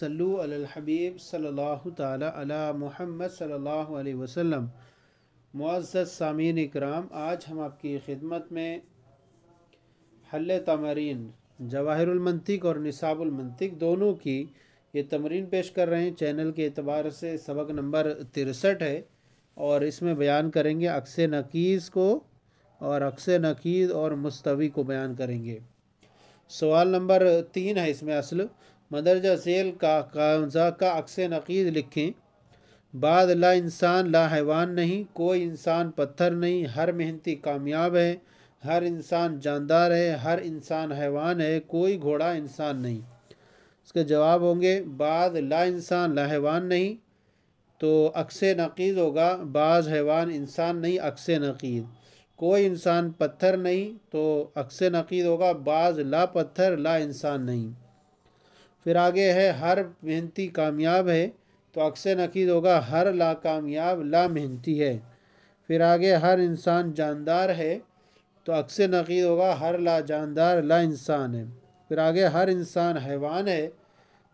सल्लु हबीब सल्लल्लाहु ताला अला मोहम्मद मुआज़ सामीन इकराम आज हम आपकी खिदमत में हल तमरीन जवाहरमनतिक और निसाबुलमनतिक दोनों की ये तमरीन पेश कर रहे हैं चैनल के अतबार से सबक नंबर तिरसठ है और इसमें बयान करेंगे अक्स नकीज़ को और अक्स नकीद और मुस्तवी को बयान करेंगे सवाल नंबर तीन है इसमें असल मदरजा सेल का कामजा का अक्स नक़ीद लिखें बाद ला इंसान ला हैवान नहीं कोई इंसान पत्थर नहीं हर मेहनती कामयाब है हर इंसान जानदार है हर इंसान हैवान है कोई घोड़ा इंसान नहीं उसके जवाब होंगे बाद ला इंसान ला हैवान नहीं तो अक्स नक़ीद होगा बाज़ हैवान इंसान नहीं अक्स नक़ीद कोई इंसान पत्थर नहीं तो अक्स नक़ीद होगा बाद ला पत्थर ला इंसान नहीं फिर आगे है हर मेहनती कामयाब है तो अक्सर नकीद होगा हर ला कामयाब ला मेहनती है फिर आगे हर इंसान जानदार है तो अक्सर नकीद होगा हर ला जानदार ला इंसान है फिर आगे हर इंसान हैवान है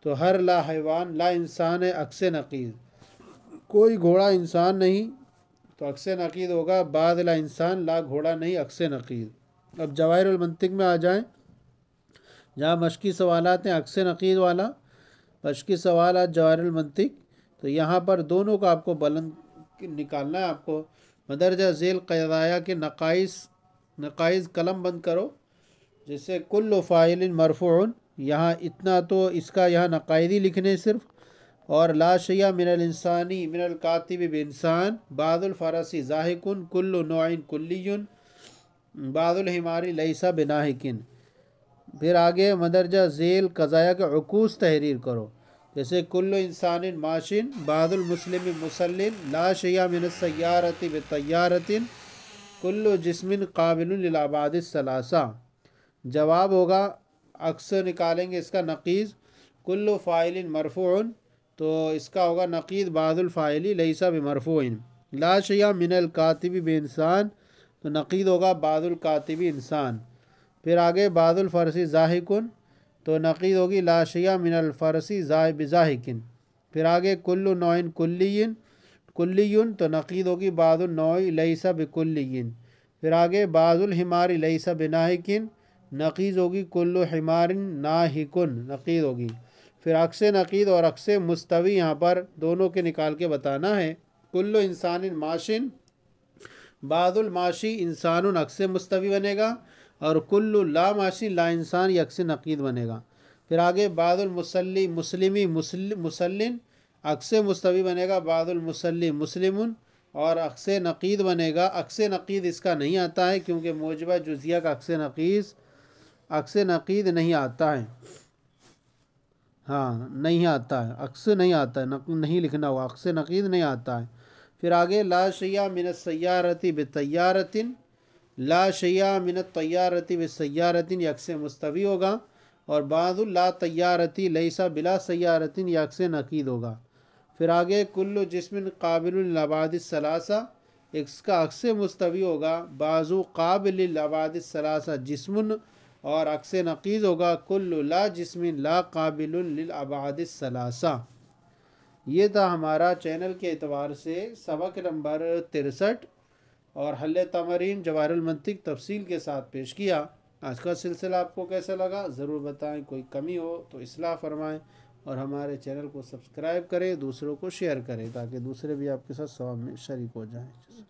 तो हर ला हैवान ला इंसान है अक्सर नकीद कोई घोड़ा इंसान नहीं तो अक्सर नकीद होगा बाद ला इंसान ला घोड़ा नहीं अक्सर नकीद अब जवाहिर मंतिक में आ जाएँ जहाँ मशक़ी सवालत हैं अक्स नक़ीद वाला मशक़ी सवाल जवाहरमनतिक तो यहाँ पर दोनों का आपको बुलंद निकालना है आपको मदरजा झेल क़दाया के नकाइस नकाइस कलम बंद करो जैसे कुल फ़ाइल मरफ़ून यहाँ इतना तो इसका यहाँ नकायदी लिखने सिर्फ और लाशिया मिनल इंसानी मिनल कातिब इंसान बादल फ़ारसी जाहिकुन कुल्ल नौन बादल हिमारी लईसा बिनाकिन फिर आगे मदरजा झेल कज़ाया के अकूस तहरीर करो जैसे कुल्ल इंसान माशिन बहादुलमसलम मुसल लाशिया मिन सयारती ब तैयारतिन कुल्ल जिसमिन काबिल सलासा जवाब होगा अक्सर निकालेंगे इसका नक़ीज़ कुल्ल फ़ाइल मरफ़ून तो इसका होगा नक़ीद बहादुलफ़ाइली लईसा बमरफ़ून लाशिया मिनल कातिबी बे इंसान तो नक़ीद होगा बहादुल इंसान फिर आगे बादल फ़रसी जाहिकुन तो नक़ीद होगी लाशिया मिनल फ़रसी जाहिब जाहिकिन फिर आगे कुल्लु नौन कुल्लीन कुल्लीन तो नक़ीद होगी बादुल नौई लईसा बिकुल्लियन फिर आगे बादुल हिमारी लईसा बिनाहिकिन नक़ीद होगी कुल्लु हिमारिन नाहिकुन नक़ीद होगी फिर अक्स नक़ीद और अक्स मुस्तवी यहाँ पर दोनों के निकाल के बताना है कुल्लु इंसान माशिन बादुल माशी इंसान अक्स मुस्तवी बनेगा और कुल्लु लामाशी ला इंसान यकसिन अकीद बनेगा फिर आगे बादुलमसली मुस्लिमी मुसलिन अक्स मुस्तवी बनेगा बादलमसली मुस्लिम और अक्स नक़ीद बनेगा अक्स नक़ीद इसका नहीं आता है क्योंकि मौजबा जुजिया का अक्स नक़ीस अक्स नक़ीद नहीं आता है हाँ नहीं आता है अक्स नहीं आता है नक, नहीं लिखना हुआ अक्स नक़ीद नहीं आता है फिर आगे ला शैया मिन बे बेतैारतिन ला शया मिनत तैयारती व सैारतिन यक्स मुस्तवी होगा और बाद ला तैयारती लईसा बिला सैारतिन यक्स नकीद होगा फिर आगे कुल्लु जिसमिन काबिलबाद सलासा इसका अक्स मुस्तवी होगा बाजू काबिलबाद सलासा जिसमन और अक्स नकीज़ होगा कुल्लु ला जिसमिन ला काबिलबाद सलासा ये था हमारा चैनल के अतबार से सबक नंबर तिरसठ और हल तमरीन जवाहरमंतिक तफसील के साथ पेश किया आज का सिलसिला आपको कैसा लगा ज़रूर बताएं कोई कमी हो तो असलाह फरमाएं और हमारे चैनल को सब्सक्राइब करें दूसरों को शेयर करें ताकि दूसरे भी आपके साथ सवाब में शरीक हो जाएँ